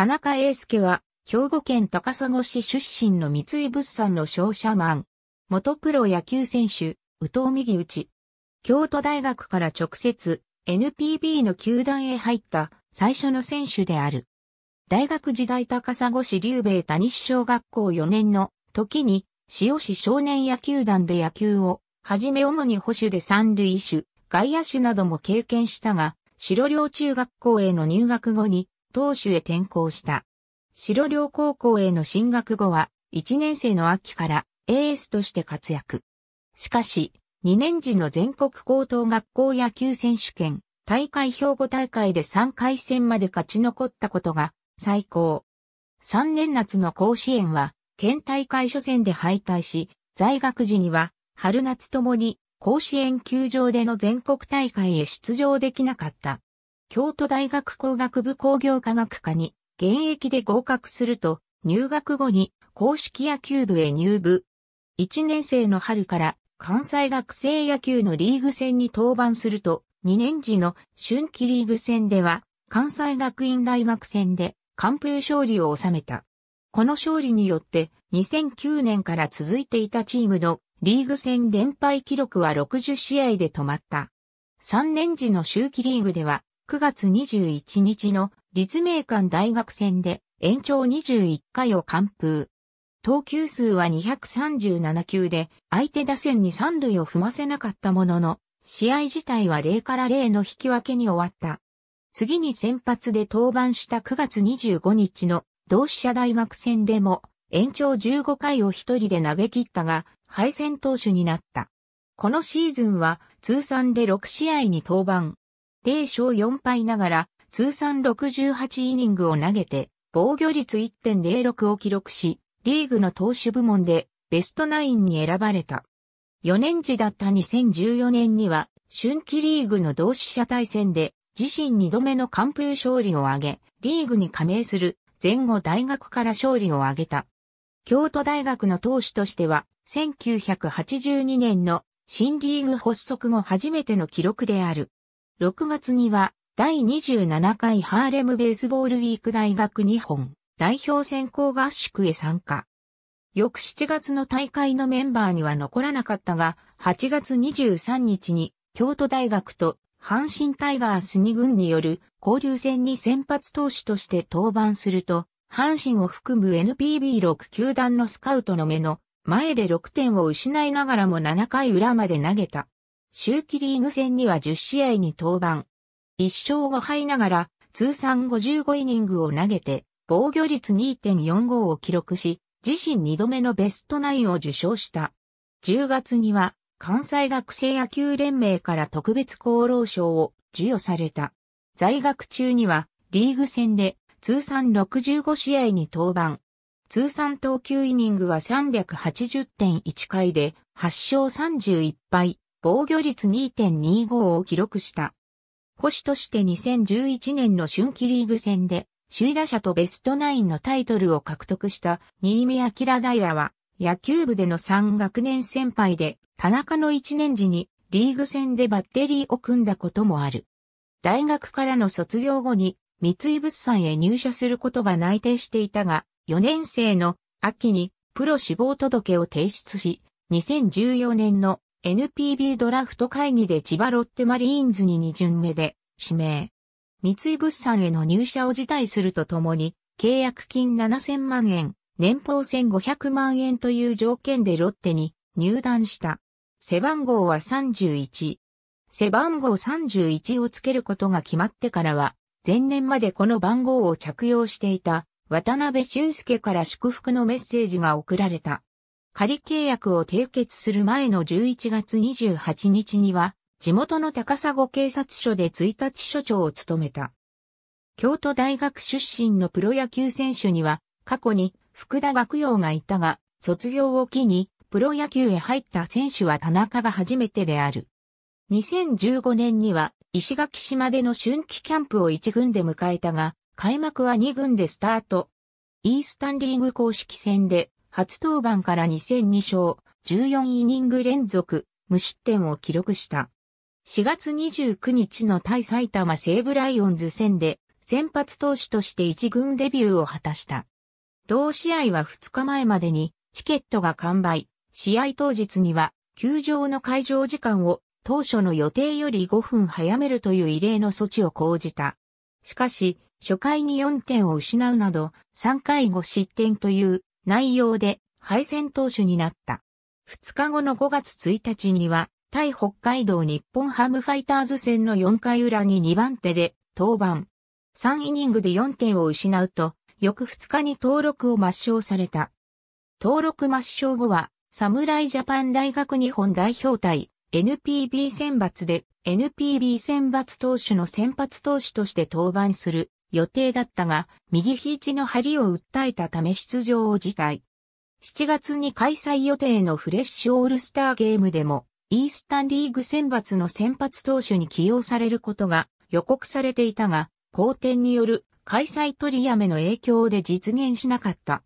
田中英介は、兵庫県高砂市出身の三井物産の商社マン。元プロ野球選手、宇藤右内。京都大学から直接、NPB の球団へ入った最初の選手である。大学時代高砂市竜兵谷市小学校4年の時に、塩市少年野球団で野球を、はじめ主に保守で三塁手、外野手なども経験したが、白両中学校への入学後に、投手へ転向した。白陵高校への進学後は、1年生の秋からエースとして活躍。しかし、2年時の全国高等学校野球選手権、大会兵庫大会で3回戦まで勝ち残ったことが最高。3年夏の甲子園は、県大会初戦で敗退し、在学時には、春夏ともに甲子園球場での全国大会へ出場できなかった。京都大学工学部工業科学科に現役で合格すると、入学後に公式野球部へ入部。1年生の春から関西学生野球のリーグ戦に登板すると、2年時の春季リーグ戦では、関西学院大学戦で完封勝利を収めた。この勝利によって2009年から続いていたチームのリーグ戦連敗記録は60試合で止まった。3年時の秋季リーグでは9月21日の立命館大学戦で延長21回を完封。投球数は237球で相手打線に三塁を踏ませなかったものの、試合自体は0から0の引き分けに終わった。次に先発で登板した9月25日の同志社大学戦でも延長15回を一人で投げ切ったが、敗戦投手になった。このシーズンは通算で6試合に登板、0勝4敗ながら、通算68イニングを投げて、防御率1.06を記録し、リーグの投手部門でベストナインに選ばれた。4年時だった2014年には、春季リーグの同志社対戦で、自身2度目の完封勝利を挙げ、リーグに加盟する前後大学から勝利を挙げた。京都大学の投手としては、1982年の新リーグ発足後初めての記録である。6月には第27回ハーレムベースボールウィーク大学日本代表選考合宿へ参加。翌7月の大会のメンバーには残らなかったが、8月23日に京都大学と阪神タイガース2軍による交流戦に先発投手として登板すると、阪神を含む NPB6 球団のスカウトの目の前で6点を失いながらも7回裏まで投げた。秋季リーグ戦には10試合に登板。1勝を敗ながら、通算55イニングを投げて、防御率2.45を記録し、自身2度目のベストナインを受賞した。10月には、関西学生野球連盟から特別功労賞を授与された。在学中には、リーグ戦で通算65試合に登板。通算投球イニングは380.1回で、8勝31敗、防御率2.25を記録した。保守として2011年の春季リーグ戦で、首位打者とベストナインのタイトルを獲得した新見明平は、野球部での3学年先輩で、田中の1年時にリーグ戦でバッテリーを組んだこともある。大学からの卒業後に、三井物産へ入社することが内定していたが、4年生の秋にプロ志望届を提出し、2014年の NPB ドラフト会議で千葉ロッテマリーンズに2巡目で指名。三井物産への入社を辞退するとともに、契約金7000万円、年俸1500万円という条件でロッテに入団した。背番号は31。背番号31をつけることが決まってからは、前年までこの番号を着用していた渡辺俊介から祝福のメッセージが送られた。仮契約を締結する前の11月28日には、地元の高砂警察署で1日署長を務めた。京都大学出身のプロ野球選手には、過去に福田学洋がいたが、卒業を機にプロ野球へ入った選手は田中が初めてである。2015年には石垣島での春季キャンプを1軍で迎えたが、開幕は2軍でスタート。イースタンリーグ公式戦で初登板から2戦2勝、14イニング連続、無失点を記録した。4月29日の対埼玉西武ライオンズ戦で、先発投手として一軍デビューを果たした。同試合は2日前までに、チケットが完売、試合当日には、球場の会場時間を当初の予定より5分早めるという異例の措置を講じた。しかし、初回に4点を失うなど、3回5失点という内容で敗戦投手になった。2日後の5月1日には、対北海道日本ハムファイターズ戦の4回裏に2番手で登板。3イニングで4点を失うと、翌2日に登録を抹消された。登録抹消後は、侍ジャパン大学日本代表対 NPB 選抜で NPB 選抜投手の先発投手として登板する予定だったが、右肘の張りを訴えたため出場を辞退。7月に開催予定のフレッシュオールスターゲームでも、イースタンリーグ選抜の先発投手に起用されることが予告されていたが、好転による開催取りやめの影響で実現しなかった。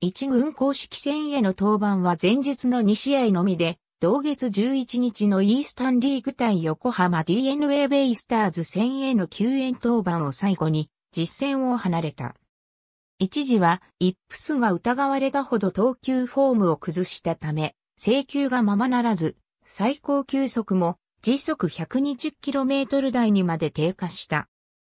一軍公式戦への登板は前日の2試合のみで、同月11日のイースタンリーグ対横浜 DNA ベイスターズ戦への救援登板を最後に実戦を離れた。一時は、イップスが疑われたほど投球フォームを崩したため、請求がままならず、最高球速も時速 120km 台にまで低下した。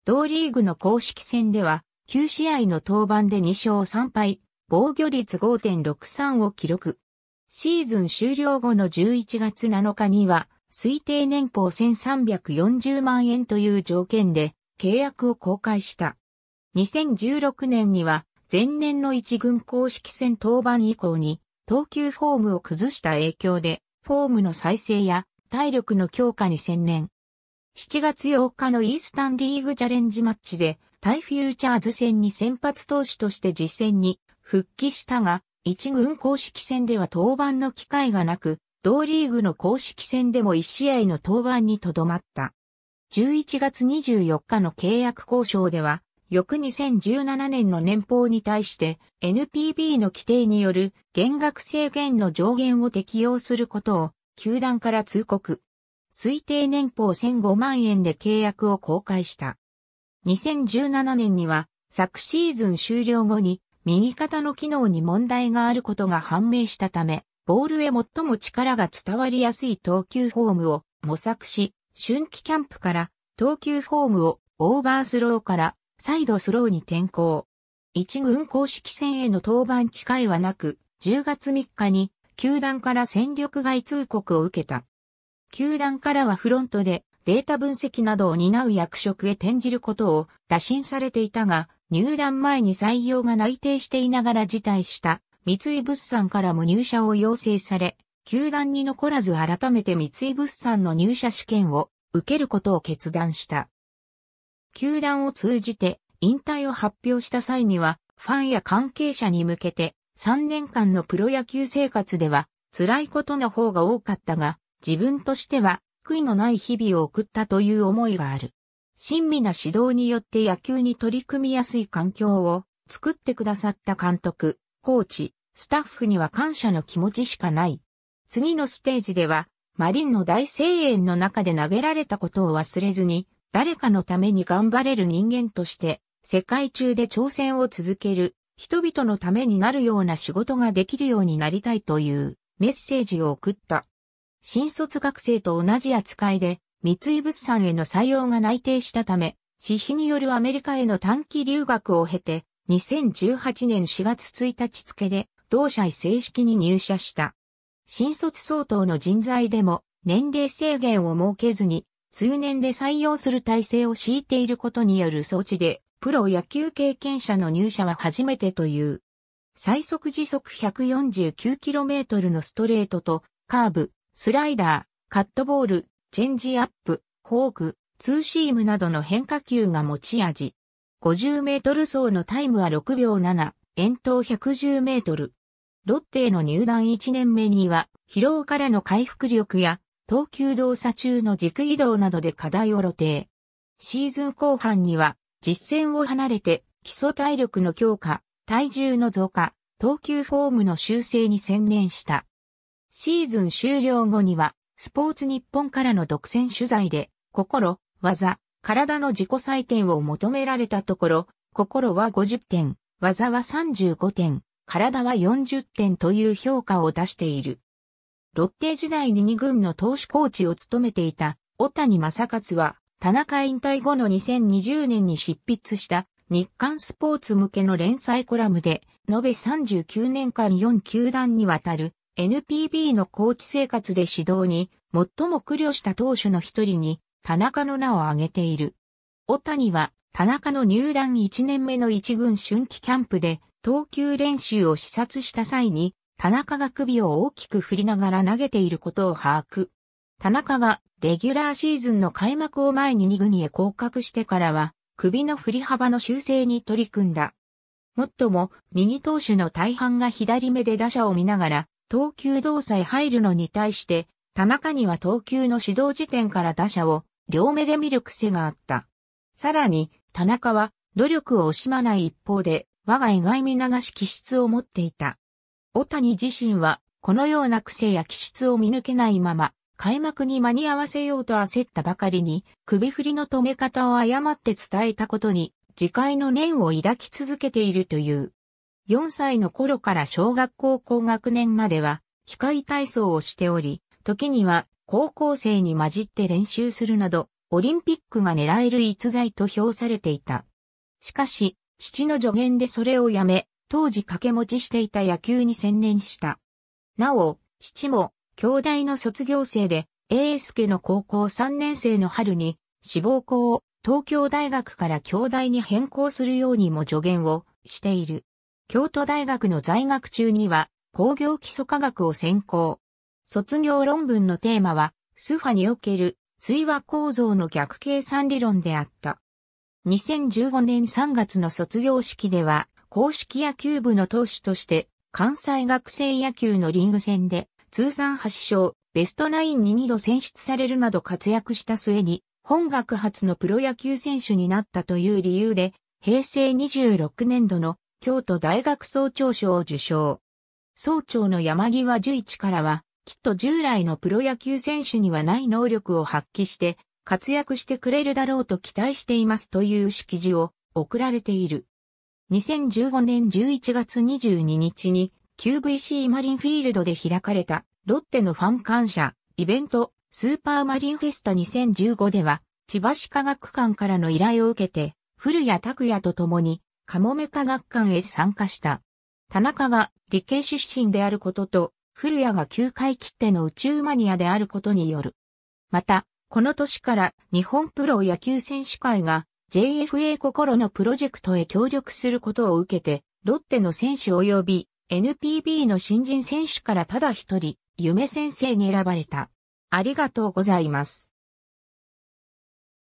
同リーグの公式戦では、9試合の登板で2勝3敗、防御率5.63を記録。シーズン終了後の11月7日には、推定年俸1340万円という条件で、契約を公開した。2016年には前年の一軍公式戦登板以降に投球フォームを崩した影響でフォームの再生や体力の強化に専念。7月8日のイースタンリーグチャレンジマッチでイフューチャーズ戦に先発投手として実戦に復帰したが、一軍公式戦では登板の機会がなく、同リーグの公式戦でも1試合の登板にとどまった。11月24日の契約交渉では、翌2017年の年俸に対して NPB の規定による減額制限の上限を適用することを球団から通告。推定年俸1005万円で契約を公開した。2017年には昨シーズン終了後に右肩の機能に問題があることが判明したため、ボールへ最も力が伝わりやすい投球フォームを模索し、春季キャンプから投球フォームをオーバースローからサイドスローに転向。一軍公式戦への登板機会はなく、10月3日に球団から戦力外通告を受けた。球団からはフロントでデータ分析などを担う役職へ転じることを打診されていたが、入団前に採用が内定していながら辞退した三井物産からも入社を要請され、球団に残らず改めて三井物産の入社試験を受けることを決断した。球団を通じて引退を発表した際には、ファンや関係者に向けて、3年間のプロ野球生活では、辛いことの方が多かったが、自分としては、悔いのない日々を送ったという思いがある。親身な指導によって野球に取り組みやすい環境を作ってくださった監督、コーチ、スタッフには感謝の気持ちしかない。次のステージでは、マリンの大声援の中で投げられたことを忘れずに、誰かのために頑張れる人間として、世界中で挑戦を続ける、人々のためになるような仕事ができるようになりたいというメッセージを送った。新卒学生と同じ扱いで、三井物産への採用が内定したため、私費によるアメリカへの短期留学を経て、2018年4月1日付で、同社へ正式に入社した。新卒相当の人材でも年齢制限を設けずに通年で採用する体制を敷いていることによる措置で、プロ野球経験者の入社は初めてという。最速時速 149km のストレートと、カーブ、スライダー、カットボール、チェンジアップ、フォーク、ツーシームなどの変化球が持ち味。50メートル走のタイムは6秒7、遠投110メートル。ロッテへの入団1年目には、疲労からの回復力や、投球動作中の軸移動などで課題を露呈。シーズン後半には、実戦を離れて、基礎体力の強化、体重の増加、投球フォームの修正に専念した。シーズン終了後には、スポーツ日本からの独占取材で、心、技、体の自己採点を求められたところ、心は50点、技は35点、体は40点という評価を出している。ロッテ時代に2軍の投手コーチを務めていた、小谷正勝は、田中引退後の2020年に執筆した日刊スポーツ向けの連載コラムで、延べ39年間4球団にわたる NPB のコーチ生活で指導に最も苦慮した投手の一人に田中の名を挙げている。小谷は田中の入団1年目の1軍春季キャンプで投球練習を視察した際に、田中が首を大きく振りながら投げていることを把握。田中がレギュラーシーズンの開幕を前に2軍へ降格してからは、首の振り幅の修正に取り組んだ。もっとも、右投手の大半が左目で打者を見ながら、投球動作へ入るのに対して、田中には投球の指導時点から打者を両目で見る癖があった。さらに、田中は努力を惜しまない一方で、我が意外見流し気質を持っていた。大谷自身は、このような癖や気質を見抜けないまま、開幕に間に合わせようと焦ったばかりに、首振りの止め方を誤って伝えたことに、自戒の念を抱き続けているという。4歳の頃から小学校高学年までは、機械体操をしており、時には高校生に混じって練習するなど、オリンピックが狙える逸材と評されていた。しかし、父の助言でそれをやめ、当時掛け持ちしていた野球に専念した。なお、父も、兄弟の卒業生で、英介の高校3年生の春に、志望校を東京大学から京大に変更するようにも助言をしている。京都大学の在学中には、工業基礎科学を専攻。卒業論文のテーマは、スファにおける水和構造の逆計算理論であった。2015年3月の卒業式では、公式野球部の投手として、関西学生野球のリーグ戦で、通算8勝、ベストナインに2度選出されるなど活躍した末に、本学初のプロ野球選手になったという理由で、平成26年度の京都大学総長賞を受賞。総長の山際十一からは、きっと従来のプロ野球選手にはない能力を発揮して、活躍してくれるだろうと期待していますという式辞を送られている。2015年11月22日に QVC マリンフィールドで開かれたロッテのファン感謝イベントスーパーマリンフェスタ2015では千葉市科学館からの依頼を受けて古谷拓也と共にカモメ科学館へ参加した。田中が理系出身であることと古谷が球界切手の宇宙マニアであることによる。また、この年から日本プロ野球選手会が JFA 心のプロジェクトへ協力することを受けて、ロッテの選手及び NPB の新人選手からただ一人、夢先生に選ばれた。ありがとうございます。